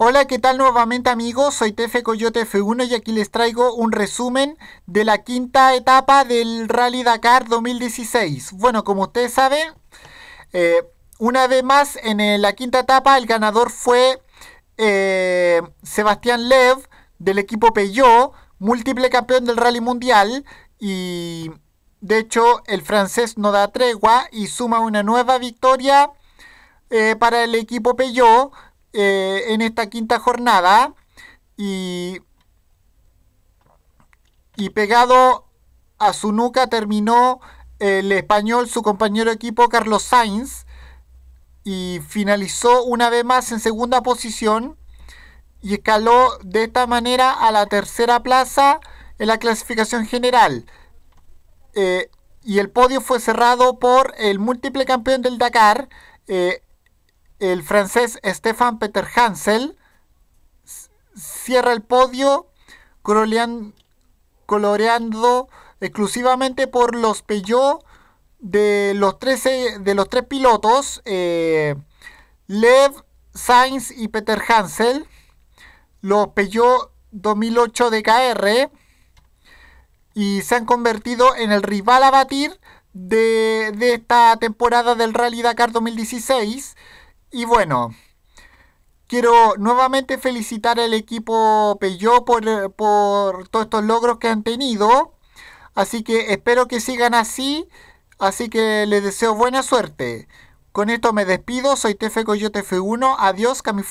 Hola, ¿qué tal nuevamente amigos? Soy Tefe Coyote F1 y aquí les traigo un resumen de la quinta etapa del Rally Dakar 2016. Bueno, como ustedes saben, eh, una vez más en eh, la quinta etapa el ganador fue eh, Sebastián Lev del equipo Peugeot, múltiple campeón del Rally Mundial y de hecho el francés no da tregua y suma una nueva victoria para el equipo Peugeot eh, en esta quinta jornada y, y pegado a su nuca terminó el español, su compañero de equipo Carlos Sainz, y finalizó una vez más en segunda posición y escaló de esta manera a la tercera plaza en la clasificación general. Eh, y el podio fue cerrado por el múltiple campeón del Dakar, eh, el francés Stefan Peter Hansel cierra el podio coloreando exclusivamente por los Peugeot de los, 13, de los tres pilotos, eh, Lev, Sainz y Peter Hansel, los Peugeot 2008 de kr y se han convertido en el rival a batir de esta temporada del Rally Dakar 2016. Y bueno, quiero nuevamente felicitar al equipo Peugeot eh, por, todos estos logros que han tenido. Así que espero que sigan así. Así que les deseo buena suerte. Con esto me despido. Soy TF Coyote F1. Adiós, Camifo.